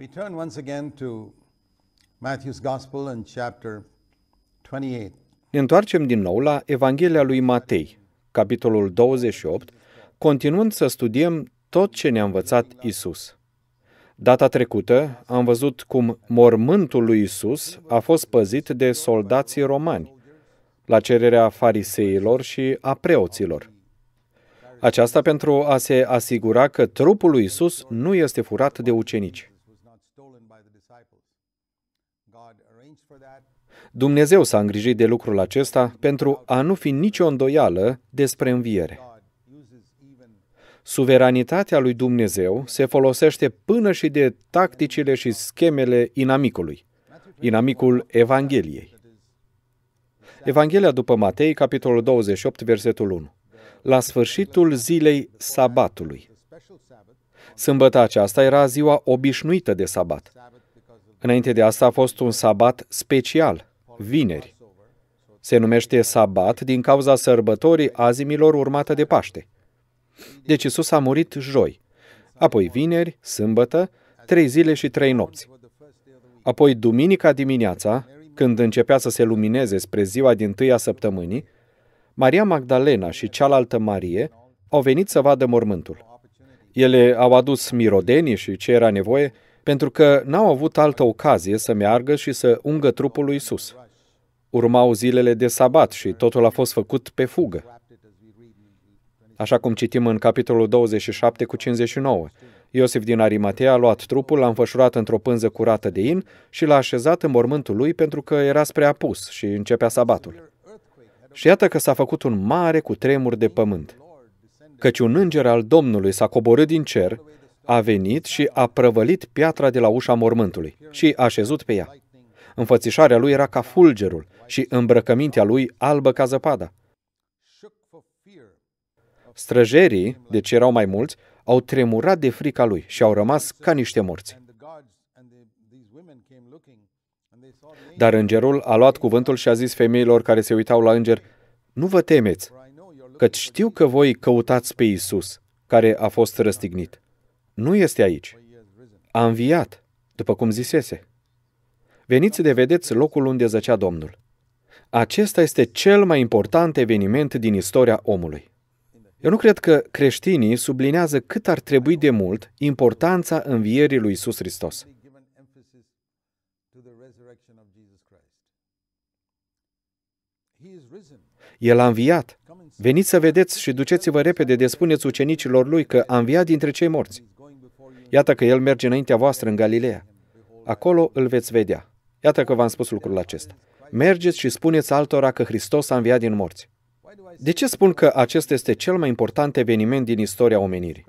We turn once again to Matthew's Gospel in chapter 28. Ne întoarcem din nou la Evanghelia lui Matei, capitolul 28, continuând să studiem tot ce ne-a învățat Isus. Data trecută am văzut cum mormântul lui Isus a fost păzit de soldații romani, la cererea fariseilor și a preoților. Aceasta pentru a se asigura că trupul lui Isus nu este furat de ucenici. Dumnezeu s-a îngrijit de lucrul acesta pentru a nu fi nicio îndoială despre înviere. Suveranitatea lui Dumnezeu se folosește până și de tacticile și schemele inamicului, inamicul Evangheliei. Evanghelia după Matei, capitolul 28, versetul 1. La sfârșitul zilei sabatului. Sâmbăta aceasta era ziua obișnuită de sabat. Înainte de asta a fost un sabat special, vineri. Se numește sabat din cauza sărbătorii azimilor urmată de Paște. Deci Isus a murit joi, apoi vineri, sâmbătă, trei zile și trei nopți. Apoi duminica dimineața, când începea să se lumineze spre ziua din tâia săptămânii, Maria Magdalena și cealaltă Marie au venit să vadă mormântul. Ele au adus mirodenii și ce era nevoie, pentru că n-au avut altă ocazie să meargă și să ungă trupul lui Isus. Urmau zilele de sabat și totul a fost făcut pe fugă. Așa cum citim în capitolul 27 cu 59, Iosif din Arimatea a luat trupul, l-a înfășurat într-o pânză curată de in și l-a așezat în mormântul lui pentru că era spre apus și începea sabatul. Și iată că s-a făcut un mare cu tremur de pământ, căci un înger al Domnului s-a coborât din cer, a venit și a prăvălit piatra de la ușa mormântului și a așezut pe ea. Înfățișarea lui era ca fulgerul și îmbrăcămintea lui albă ca zăpada. Străjerii, deci erau mai mulți, au tremurat de frica lui și au rămas ca niște morți. Dar îngerul a luat cuvântul și a zis femeilor care se uitau la înger, Nu vă temeți, că știu că voi căutați pe Isus, care a fost răstignit. Nu este aici. A înviat, după cum zisese veniți de vedeți locul unde zăcea Domnul. Acesta este cel mai important eveniment din istoria omului. Eu nu cred că creștinii sublinează cât ar trebui de mult importanța învierii lui Isus Hristos. El a înviat. Veniți să vedeți și duceți-vă repede de spuneți ucenicilor lui că a înviat dintre cei morți. Iată că el merge înaintea voastră în Galileea. Acolo îl veți vedea. Iată că v-am spus lucrul acesta. Mergeți și spuneți altora că Hristos a înviat din morți. De ce spun că acesta este cel mai important eveniment din istoria omenirii?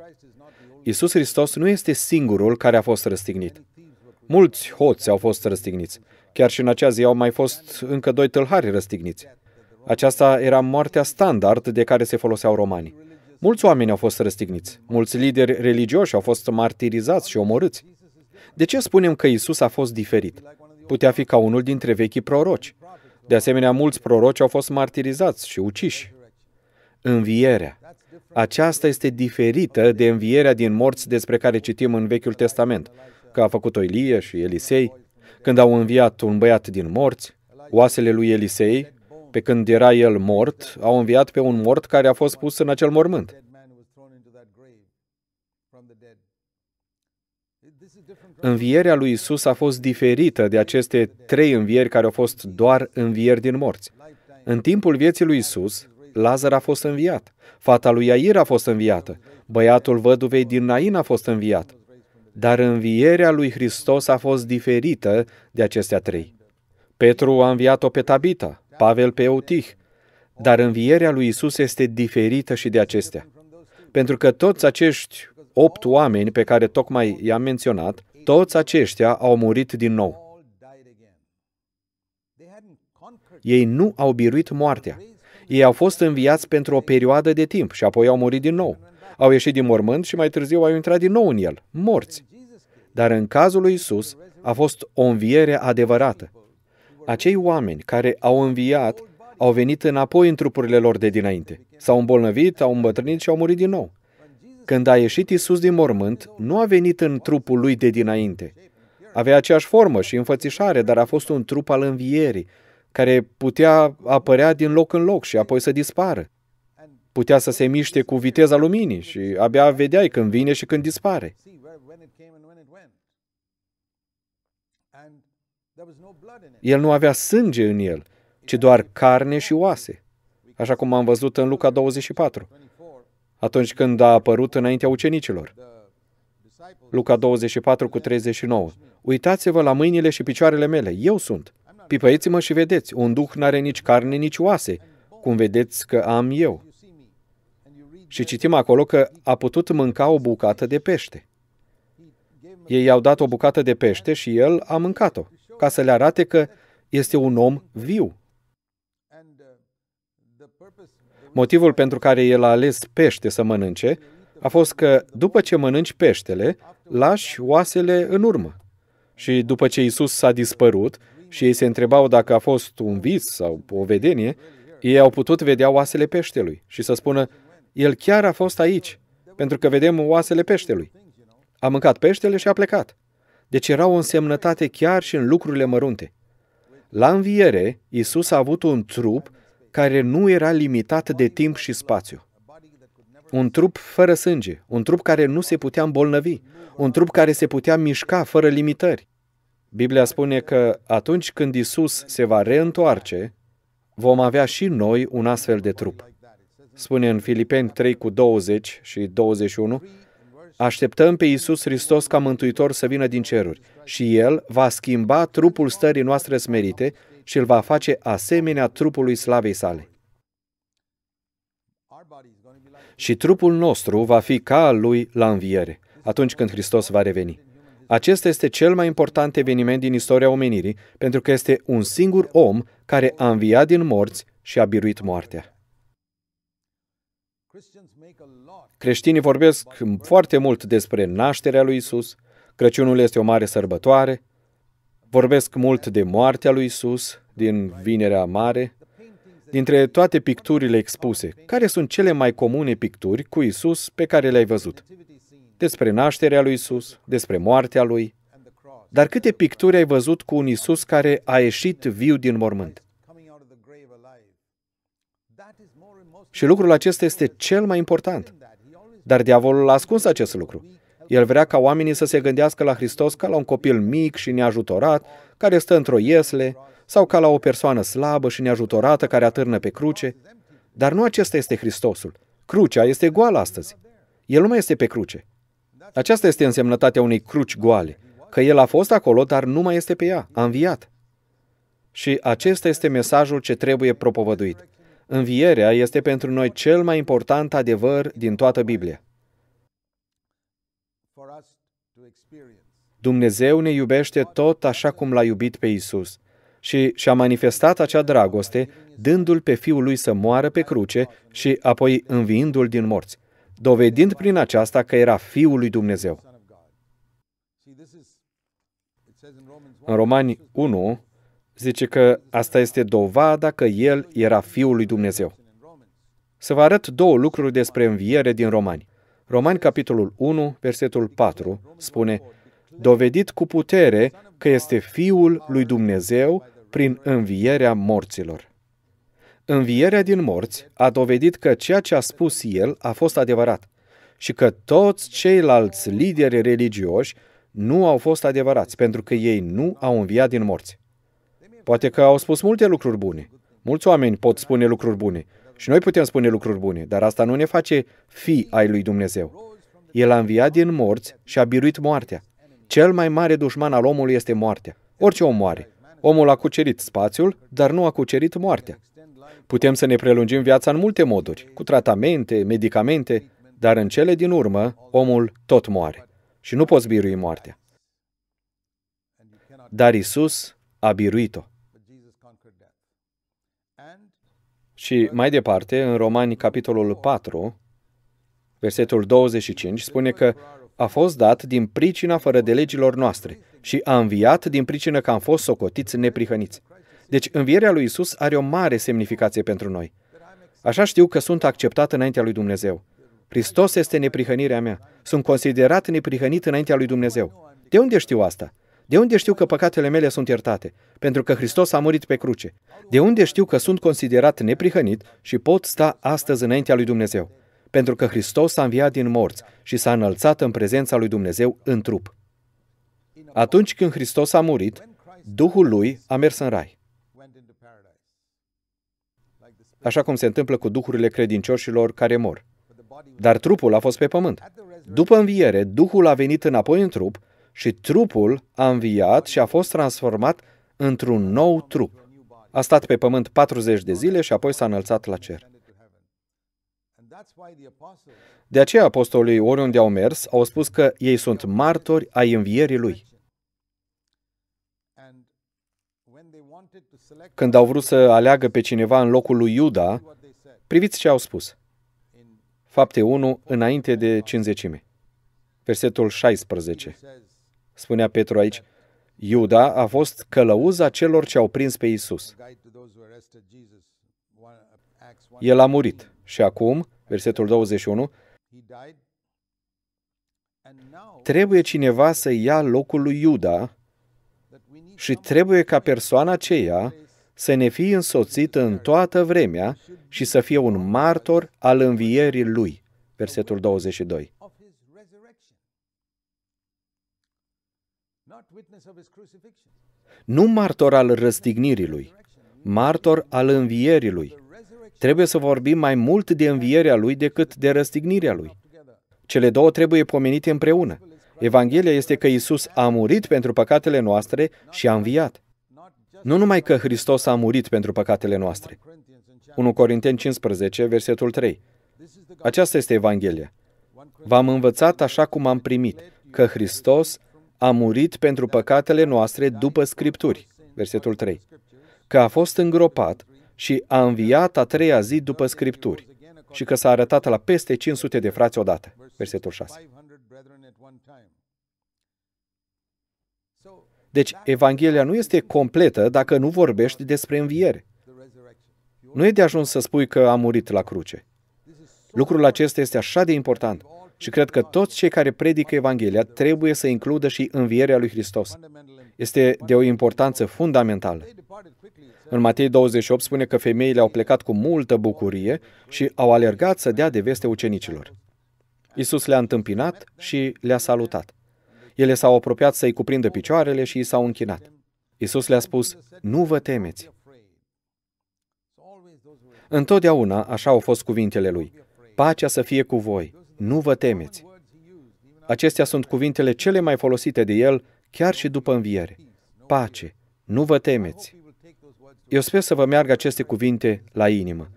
Isus Hristos nu este singurul care a fost răstignit. Mulți hoți au fost răstigniți. Chiar și în acea zi au mai fost încă doi tâlhari răstigniți. Aceasta era moartea standard de care se foloseau romanii. Mulți oameni au fost răstigniți, mulți lideri religioși au fost martirizați și omorâți. De ce spunem că Isus a fost diferit? putea fi ca unul dintre vechii proroci. De asemenea, mulți proroci au fost martirizați și uciși. Învierea. Aceasta este diferită de învierea din morți despre care citim în Vechiul Testament, că a făcut-o Ilie și Elisei, când au înviat un băiat din morți, oasele lui Elisei, pe când era el mort, au înviat pe un mort care a fost pus în acel mormânt. Învierea lui Isus a fost diferită de aceste trei învieri care au fost doar învieri din morți. În timpul vieții lui Isus, Lazar a fost înviat, fata lui Iair a fost înviată, băiatul văduvei din Nain a fost înviat. Dar învierea lui Hristos a fost diferită de acestea trei. Petru a înviat-o pe Tabita, Pavel pe Eutih, dar învierea lui Isus este diferită și de acestea. Pentru că toți acești opt oameni pe care tocmai i-am menționat, toți aceștia au murit din nou. Ei nu au biruit moartea. Ei au fost înviați pentru o perioadă de timp și apoi au murit din nou. Au ieșit din mormânt și mai târziu au intrat din nou în el, morți. Dar în cazul lui Isus a fost o înviere adevărată. Acei oameni care au înviat au venit înapoi în trupurile lor de dinainte. S-au îmbolnăvit, au îmbătrânit și au murit din nou. Când a ieșit Isus din mormânt, nu a venit în trupul lui de dinainte. Avea aceeași formă și înfățișare, dar a fost un trup al învierii, care putea apărea din loc în loc și apoi să dispară. Putea să se miște cu viteza luminii și abia vedeai când vine și când dispare. El nu avea sânge în el, ci doar carne și oase, așa cum am văzut în Luca 24 atunci când a apărut înaintea ucenicilor. Luca 24 cu 39. Uitați-vă la mâinile și picioarele mele, eu sunt. Pipăiți-mă și vedeți, un duh n-are nici carne, nici oase, cum vedeți că am eu. Și citim acolo că a putut mânca o bucată de pește. Ei i-au dat o bucată de pește și el a mâncat-o, ca să le arate că este un om viu. Motivul pentru care el a ales pește să mănânce a fost că după ce mănânci peștele, lași oasele în urmă. Și după ce Isus s-a dispărut și ei se întrebau dacă a fost un vis sau o vedenie, ei au putut vedea oasele peștelui și să spună, el chiar a fost aici, pentru că vedem oasele peștelui. A mâncat peștele și a plecat. Deci era o însemnătate chiar și în lucrurile mărunte. La înviere, Isus a avut un trup care nu era limitat de timp și spațiu. Un trup fără sânge, un trup care nu se putea îmbolnăvi, un trup care se putea mișca fără limitări. Biblia spune că atunci când Isus se va reîntoarce, vom avea și noi un astfel de trup. Spune în Filipeni 3 cu 20 și 21, Așteptăm pe Isus Hristos ca Mântuitor să vină din ceruri și El va schimba trupul stării noastre smerite și îl va face asemenea trupului slavei sale. Și trupul nostru va fi ca al lui la înviere, atunci când Hristos va reveni. Acesta este cel mai important eveniment din istoria omenirii, pentru că este un singur om care a înviat din morți și a biruit moartea. Creștinii vorbesc foarte mult despre nașterea lui Isus, Crăciunul este o mare sărbătoare, Vorbesc mult de moartea lui Isus, din Vinerea Mare. Dintre toate picturile expuse, care sunt cele mai comune picturi cu Isus pe care le-ai văzut? Despre nașterea lui Isus, despre moartea lui. Dar câte picturi ai văzut cu un Isus care a ieșit viu din mormânt? Și lucrul acesta este cel mai important. Dar diavolul a ascuns acest lucru. El vrea ca oamenii să se gândească la Hristos ca la un copil mic și neajutorat, care stă într-o iesle, sau ca la o persoană slabă și neajutorată care atârnă pe cruce. Dar nu acesta este Hristosul. Crucea este goală astăzi. El nu mai este pe cruce. Aceasta este însemnătatea unei cruci goale, că el a fost acolo, dar nu mai este pe ea, a înviat. Și acesta este mesajul ce trebuie propovăduit. Învierea este pentru noi cel mai important adevăr din toată Biblia. Dumnezeu ne iubește tot așa cum l-a iubit pe Isus și și-a manifestat acea dragoste, dându-l pe Fiul lui să moară pe cruce și apoi înviindu-l din morți, dovedind prin aceasta că era Fiul lui Dumnezeu. În Romani 1 zice că asta este dovada că El era Fiul lui Dumnezeu. Să vă arăt două lucruri despre înviere din Romani. Romani, capitolul 1, versetul 4, spune dovedit cu putere că este Fiul lui Dumnezeu prin învierea morților. Învierea din morți a dovedit că ceea ce a spus el a fost adevărat și că toți ceilalți lideri religioși nu au fost adevărați, pentru că ei nu au înviat din morți. Poate că au spus multe lucruri bune. Mulți oameni pot spune lucruri bune și noi putem spune lucruri bune, dar asta nu ne face fi ai lui Dumnezeu. El a înviat din morți și a biruit moartea. Cel mai mare dușman al omului este moartea. Orice om moare. Omul a cucerit spațiul, dar nu a cucerit moartea. Putem să ne prelungim viața în multe moduri, cu tratamente, medicamente, dar în cele din urmă, omul tot moare. Și nu poți birui moartea. Dar Isus a biruit-o. Și mai departe, în Romani, capitolul 4, versetul 25, spune că a fost dat din pricina fără de legilor noastre și a înviat din pricină că am fost socotiți neprihăniți. Deci învierea lui Isus are o mare semnificație pentru noi. Așa știu că sunt acceptat înaintea lui Dumnezeu. Hristos este neprihănirea mea. Sunt considerat neprihănit înaintea lui Dumnezeu. De unde știu asta? De unde știu că păcatele mele sunt iertate? Pentru că Hristos a murit pe cruce. De unde știu că sunt considerat neprihănit și pot sta astăzi înaintea lui Dumnezeu? pentru că Hristos a înviat din morți și s-a înălțat în prezența lui Dumnezeu în trup. Atunci când Hristos a murit, Duhul lui a mers în rai. Așa cum se întâmplă cu duhurile credincioșilor care mor. Dar trupul a fost pe pământ. După înviere, Duhul a venit înapoi în trup și trupul a înviat și a fost transformat într-un nou trup. A stat pe pământ 40 de zile și apoi s-a înălțat la cer. De aceea apostolii oriunde au mers au spus că ei sunt martori ai învierii lui. Când au vrut să aleagă pe cineva în locul lui Iuda, priviți ce au spus. Fapte 1, înainte de cinzecime. Versetul 16. Spunea Petru aici, Iuda a fost călăuza celor ce au prins pe Isus. Uh, El a murit și acum versetul 21, trebuie cineva să ia locul lui Iuda și trebuie ca persoana aceea să ne fie însoțit în toată vremea și să fie un martor al învierii lui. Versetul 22. Nu martor al răstignirii lui, martor al învierii lui. Trebuie să vorbim mai mult de învierea lui decât de răstignirea lui. Cele două trebuie pomenite împreună. Evanghelia este că Isus a murit pentru păcatele noastre și a înviat. Nu numai că Hristos a murit pentru păcatele noastre. 1 Corinteni 15, versetul 3. Aceasta este Evanghelia. V-am învățat așa cum am primit, că Hristos a murit pentru păcatele noastre după Scripturi. Versetul 3. Că a fost îngropat și a înviat a treia zi după Scripturi și că s-a arătat la peste 500 de frați odată. Versetul 6. Deci, Evanghelia nu este completă dacă nu vorbești despre înviere. Nu e de ajuns să spui că a murit la cruce. Lucrul acesta este așa de important și cred că toți cei care predică Evanghelia trebuie să includă și învierea lui Hristos este de o importanță fundamentală. În Matei 28 spune că femeile au plecat cu multă bucurie și au alergat să dea de veste ucenicilor. Isus le-a întâmpinat și le-a salutat. Ele s-au apropiat să-i cuprindă picioarele și i s-au închinat. Isus le-a spus, nu vă temeți. Întotdeauna așa au fost cuvintele lui. Pacea să fie cu voi, nu vă temeți. Acestea sunt cuvintele cele mai folosite de el chiar și după înviere. Pace, nu vă temeți. Eu sper să vă meargă aceste cuvinte la inimă.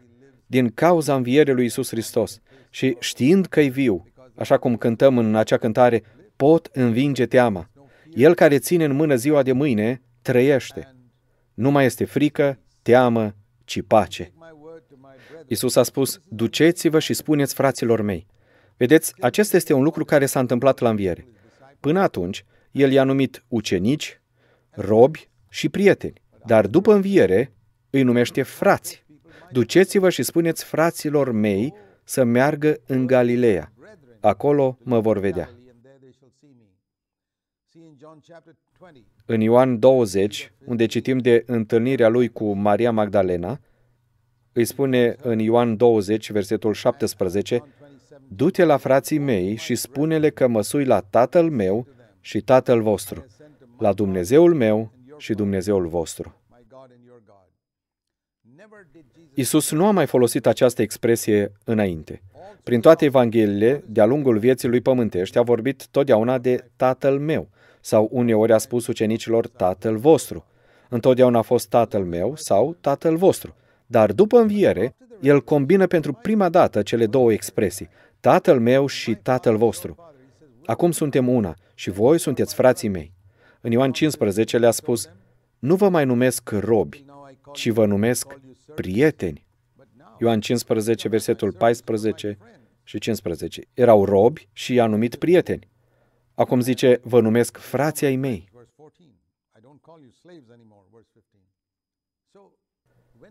Din cauza învierii lui Isus Hristos și știind că-i viu, așa cum cântăm în acea cântare, pot învinge teama. El care ține în mână ziua de mâine, trăiește. Nu mai este frică, teamă, ci pace. Isus a spus, duceți-vă și spuneți fraților mei. Vedeți, acesta este un lucru care s-a întâmplat la înviere. Până atunci, el i-a numit ucenici, robi și prieteni, dar după înviere îi numește frați. Duceți-vă și spuneți fraților mei să meargă în Galileea. Acolo mă vor vedea. În Ioan 20, unde citim de întâlnirea lui cu Maria Magdalena, îi spune în Ioan 20, versetul 17, Du-te la frații mei și spune-le că mă sui la tatăl meu și Tatăl vostru, la Dumnezeul meu și Dumnezeul vostru. Isus nu a mai folosit această expresie înainte. Prin toate Evangheliile, de-a lungul vieții lui pământești, a vorbit totdeauna de Tatăl meu, sau uneori a spus ucenicilor Tatăl vostru. Întotdeauna a fost Tatăl meu sau Tatăl vostru. Dar după înviere, el combină pentru prima dată cele două expresii, Tatăl meu și Tatăl vostru. Acum suntem una și voi sunteți frații mei. În Ioan 15 le-a spus, nu vă mai numesc robi, ci vă numesc prieteni. Ioan 15, versetul 14 și 15. Erau robi și i-a numit prieteni. Acum zice, vă numesc frații ai mei.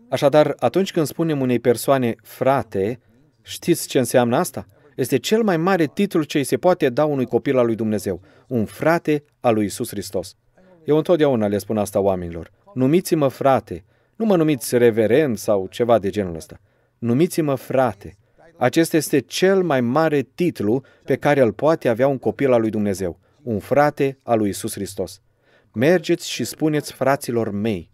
Așadar, atunci când spunem unei persoane frate, știți ce înseamnă asta? este cel mai mare titlu ce îi se poate da unui copil al lui Dumnezeu, un frate al lui Isus Hristos. Eu întotdeauna le spun asta oamenilor. Numiți-mă frate, nu mă numiți reverend sau ceva de genul ăsta. Numiți-mă frate. Acesta este cel mai mare titlu pe care îl poate avea un copil al lui Dumnezeu, un frate al lui Isus Hristos. Mergeți și spuneți fraților mei.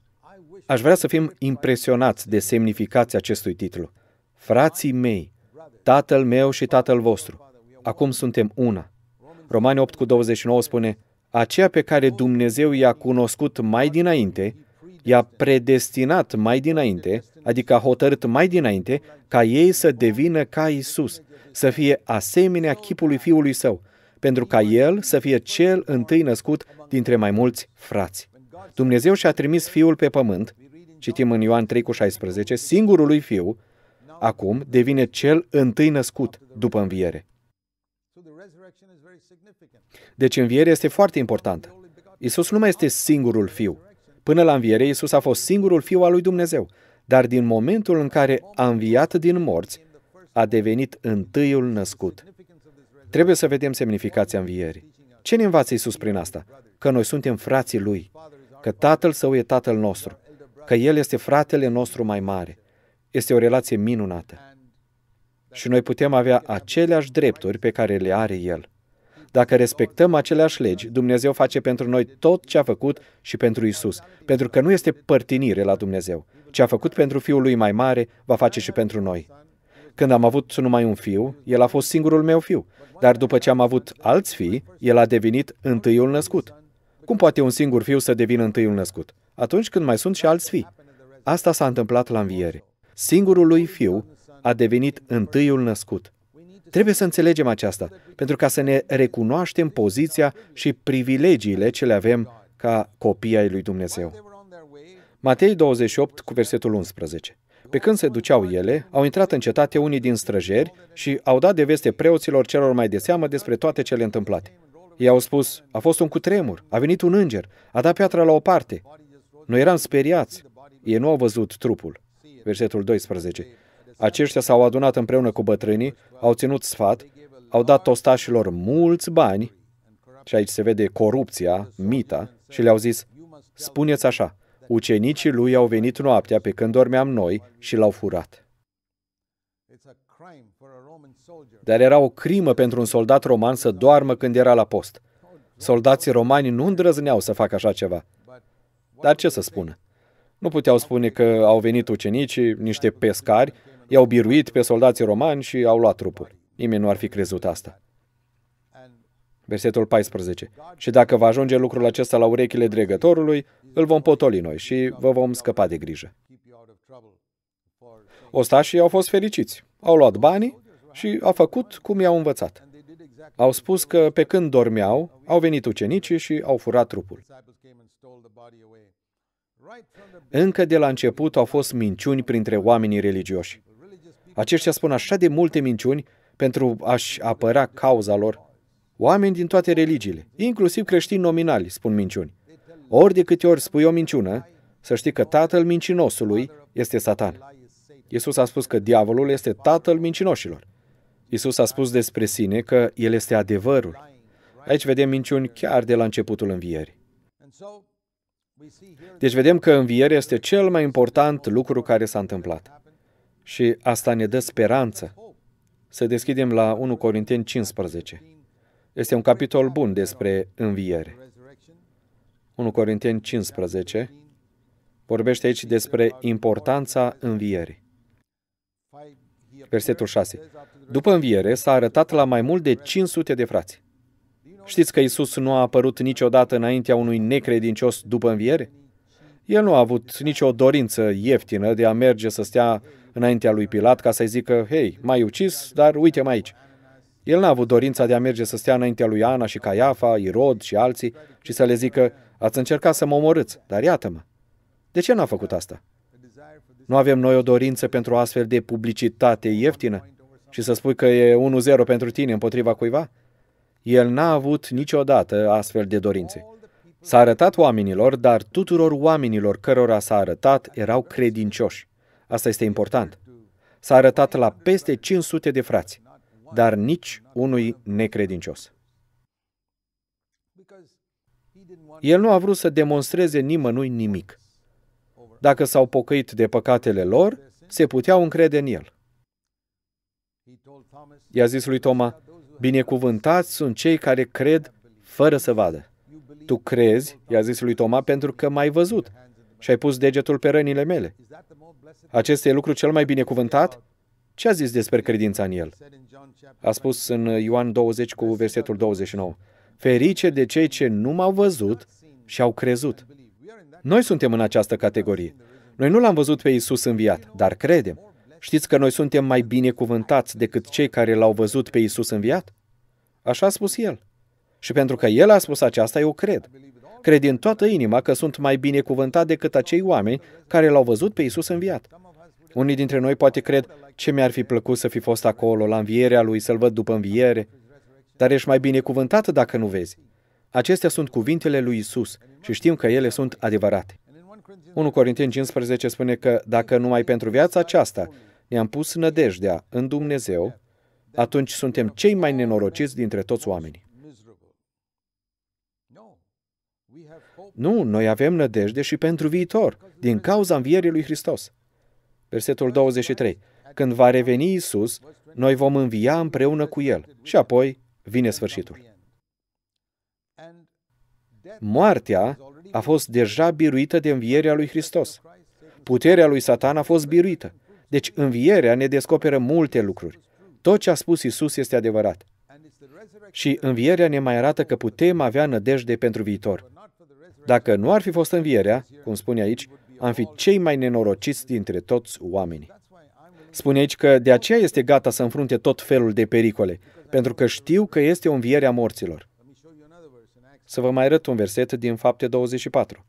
Aș vrea să fim impresionați de semnificația acestui titlu. Frații mei, Tatăl meu și Tatăl vostru, acum suntem una. Romani 8 cu 29 spune, aceea pe care Dumnezeu i-a cunoscut mai dinainte, i-a predestinat mai dinainte, adică a hotărât mai dinainte, ca ei să devină ca Isus, să fie asemenea chipului Fiului Său, pentru ca El să fie cel întâi născut dintre mai mulți frați. Dumnezeu și-a trimis Fiul pe pământ, citim în Ioan 3 cu 16, singurului Fiu, acum devine cel întâi născut după înviere. Deci învierea este foarte importantă. Isus nu mai este singurul fiu. Până la înviere, Isus a fost singurul fiu al lui Dumnezeu. Dar din momentul în care a înviat din morți, a devenit întâiul născut. Trebuie să vedem semnificația învierii. Ce ne învață Isus prin asta? Că noi suntem frații Lui, că Tatăl Său e Tatăl nostru, că El este fratele nostru mai mare, este o relație minunată. Și noi putem avea aceleași drepturi pe care le are El. Dacă respectăm aceleași legi, Dumnezeu face pentru noi tot ce a făcut și pentru Isus, pentru că nu este părtinire la Dumnezeu. Ce a făcut pentru Fiul lui mai mare, va face și pentru noi. Când am avut numai un fiu, el a fost singurul meu fiu, dar după ce am avut alți fii, el a devenit întâiul născut. Cum poate un singur fiu să devină întâiul născut? Atunci când mai sunt și alți fii. Asta s-a întâmplat la înviere singurul lui fiu a devenit întâiul născut. Trebuie să înțelegem aceasta, pentru ca să ne recunoaștem poziția și privilegiile ce le avem ca copii ai lui Dumnezeu. Matei 28 cu versetul 11. Pe când se duceau ele, au intrat în cetate unii din străjeri și au dat de veste preoților celor mai de seamă despre toate cele întâmplate. Ei au spus, a fost un cutremur, a venit un înger, a dat piatra la o parte. Noi eram speriați. Ei nu au văzut trupul, versetul 12. Aceștia s-au adunat împreună cu bătrânii, au ținut sfat, au dat tostașilor mulți bani, și aici se vede corupția, mita, și le-au zis, spuneți așa, ucenicii lui au venit noaptea pe când dormeam noi și l-au furat. Dar era o crimă pentru un soldat roman să doarmă când era la post. Soldații romani nu îndrăzneau să facă așa ceva. Dar ce să spună? Nu puteau spune că au venit ucenicii, niște pescari, i-au biruit pe soldații romani și au luat trupul. Nimeni nu ar fi crezut asta. Versetul 14. Și dacă va ajunge lucrul acesta la urechile dregătorului, îl vom potoli noi și vă vom scăpa de grijă. Ostașii au fost fericiți. Au luat banii și au făcut cum i-au învățat. Au spus că pe când dormeau, au venit ucenicii și au furat trupul. Încă de la început au fost minciuni printre oamenii religioși. Aceștia spun așa de multe minciuni pentru a-și apăra cauza lor. Oameni din toate religiile, inclusiv creștini nominali, spun minciuni. Ori de câte ori spui o minciună, să știi că tatăl mincinosului este satan. Iisus a spus că diavolul este tatăl mincinoșilor. Iisus a spus despre sine că el este adevărul. Aici vedem minciuni chiar de la începutul învierii. Deci vedem că învierea este cel mai important lucru care s-a întâmplat. Și asta ne dă speranță. Să deschidem la 1 Corinteni 15. Este un capitol bun despre înviere. 1 Corinteni 15 vorbește aici despre importanța învierii. Versetul 6. După înviere s-a arătat la mai mult de 500 de frați. Știți că Isus nu a apărut niciodată înaintea unui necredincios după înviere? El nu a avut nicio dorință ieftină de a merge să stea înaintea lui Pilat ca să-i zică, hei, m-ai ucis, dar uite mai aici. El n-a avut dorința de a merge să stea înaintea lui Ana și Caiafa, Irod și alții și să le zică, ați încercat să mă omorâți, dar iată-mă. De ce n-a făcut asta? Nu avem noi o dorință pentru o astfel de publicitate ieftină? Și să spui că e 1-0 pentru tine împotriva cuiva? El n-a avut niciodată astfel de dorințe. S-a arătat oamenilor, dar tuturor oamenilor cărora s-a arătat erau credincioși. Asta este important. S-a arătat la peste 500 de frați, dar nici unui necredincios. El nu a vrut să demonstreze nimănui nimic. Dacă s-au pocăit de păcatele lor, se puteau încrede în el. I-a zis lui Toma, Binecuvântați sunt cei care cred fără să vadă. Tu crezi, i-a zis lui Toma, pentru că m-ai văzut și ai pus degetul pe rănile mele. Acesta e lucru cel mai binecuvântat? Ce a zis despre credința în el? A spus în Ioan 20 cu versetul 29. Ferice de cei ce nu m-au văzut și au crezut. Noi suntem în această categorie. Noi nu l-am văzut pe Isus înviat, dar credem. Știți că noi suntem mai bine cuvântați decât cei care l-au văzut pe Isus înviat? Așa a spus el. Și pentru că el a spus aceasta, eu cred. Cred din toată inima că sunt mai bine binecuvântat decât acei oameni care l-au văzut pe Isus înviat. Unii dintre noi poate cred ce mi-ar fi plăcut să fi fost acolo, la învierea lui, să-l văd după înviere. Dar ești mai bine cuvântat dacă nu vezi. Acestea sunt cuvintele lui Isus și știm că ele sunt adevărate. 1 Corinteni 15 spune că dacă numai pentru viața aceasta ne-am pus nădejdea în Dumnezeu, atunci suntem cei mai nenorociți dintre toți oamenii. Nu, noi avem nădejde și pentru viitor, din cauza învierii lui Hristos. Versetul 23. Când va reveni Isus, noi vom învia împreună cu El. Și apoi vine sfârșitul. Moartea a fost deja biruită de învierea lui Hristos. Puterea lui Satan a fost biruită. Deci învierea ne descoperă multe lucruri. Tot ce a spus Isus este adevărat. Și învierea ne mai arată că putem avea nădejde pentru viitor. Dacă nu ar fi fost învierea, cum spune aici, am fi cei mai nenorociți dintre toți oamenii. Spune aici că de aceea este gata să înfrunte tot felul de pericole, pentru că știu că este o înviere a morților. Să vă mai arăt un verset din Fapte 24.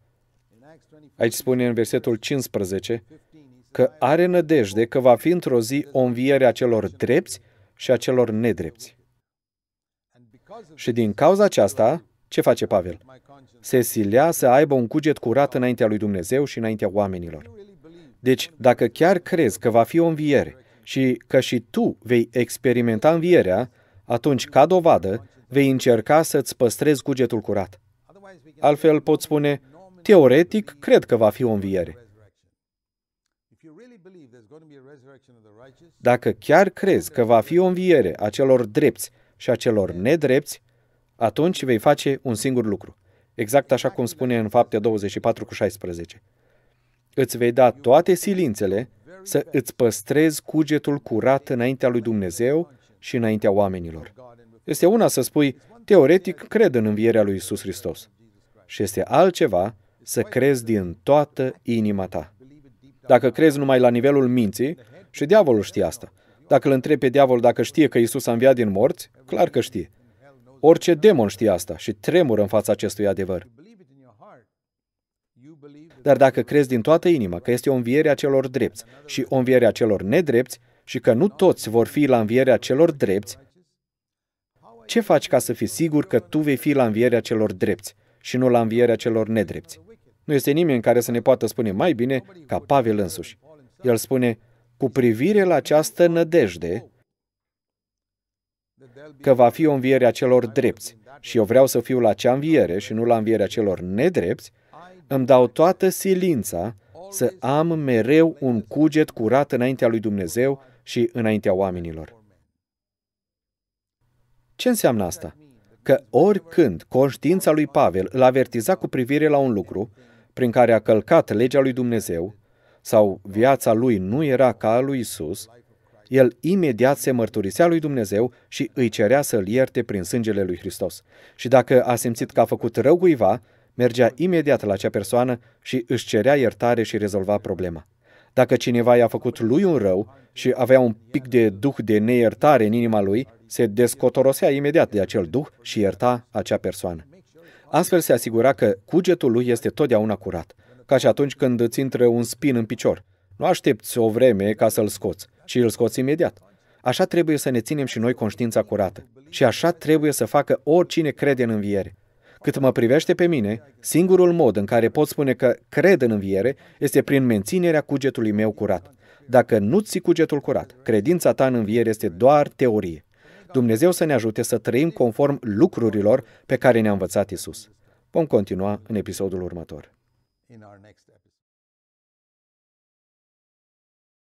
Aici spune în versetul 15, că are nădejde că va fi într-o zi o înviere a celor drepți și a celor nedrepți. Și din cauza aceasta, ce face Pavel? Se silea să aibă un cuget curat înaintea lui Dumnezeu și înaintea oamenilor. Deci, dacă chiar crezi că va fi o înviere și că și tu vei experimenta învierea, atunci, ca dovadă, vei încerca să-ți păstrezi cugetul curat. Altfel pot spune, teoretic, cred că va fi o înviere. Dacă chiar crezi că va fi o înviere a celor drepți și a celor nedrepți, atunci vei face un singur lucru. Exact așa cum spune în fapte 24 cu 16. Îți vei da toate silințele să îți păstrezi cugetul curat înaintea lui Dumnezeu și înaintea oamenilor. Este una să spui, teoretic, cred în învierea lui Isus Hristos. Și este altceva să crezi din toată inima ta dacă crezi numai la nivelul minții, și diavolul știe asta. Dacă îl întrebi pe diavol dacă știe că Isus a înviat din morți, clar că știe. Orice demon știe asta și tremură în fața acestui adevăr. Dar dacă crezi din toată inima că este o înviere a celor drepți și o înviere a celor nedrepți și că nu toți vor fi la învierea celor drepți, ce faci ca să fii sigur că tu vei fi la învierea celor drepți și nu la învierea celor nedrepți? Nu este nimeni care să ne poată spune mai bine ca Pavel însuși. El spune, cu privire la această nădejde, că va fi o înviere a celor drepți și eu vreau să fiu la cea înviere și nu la învierea celor nedrepți, îmi dau toată silința să am mereu un cuget curat înaintea lui Dumnezeu și înaintea oamenilor. Ce înseamnă asta? Că oricând conștiința lui Pavel îl avertiza cu privire la un lucru, prin care a călcat legea lui Dumnezeu sau viața lui nu era ca a lui Isus, el imediat se mărturisea lui Dumnezeu și îi cerea să-l ierte prin sângele lui Hristos. Și dacă a simțit că a făcut rău cuiva, mergea imediat la acea persoană și își cerea iertare și rezolva problema. Dacă cineva i-a făcut lui un rău și avea un pic de duh de neiertare în inima lui, se descotorosea imediat de acel duh și ierta acea persoană. Astfel se asigura că cugetul lui este totdeauna curat, ca și atunci când îți intră un spin în picior. Nu aștepți o vreme ca să-l scoți, ci îl scoți imediat. Așa trebuie să ne ținem și noi conștiința curată. Și așa trebuie să facă oricine crede în înviere. Cât mă privește pe mine, singurul mod în care pot spune că cred în înviere este prin menținerea cugetului meu curat. Dacă nu ții cugetul curat, credința ta în înviere este doar teorie. Dumnezeu să ne ajute să trăim conform lucrurilor pe care ne-a învățat Isus. Vom continua în episodul următor.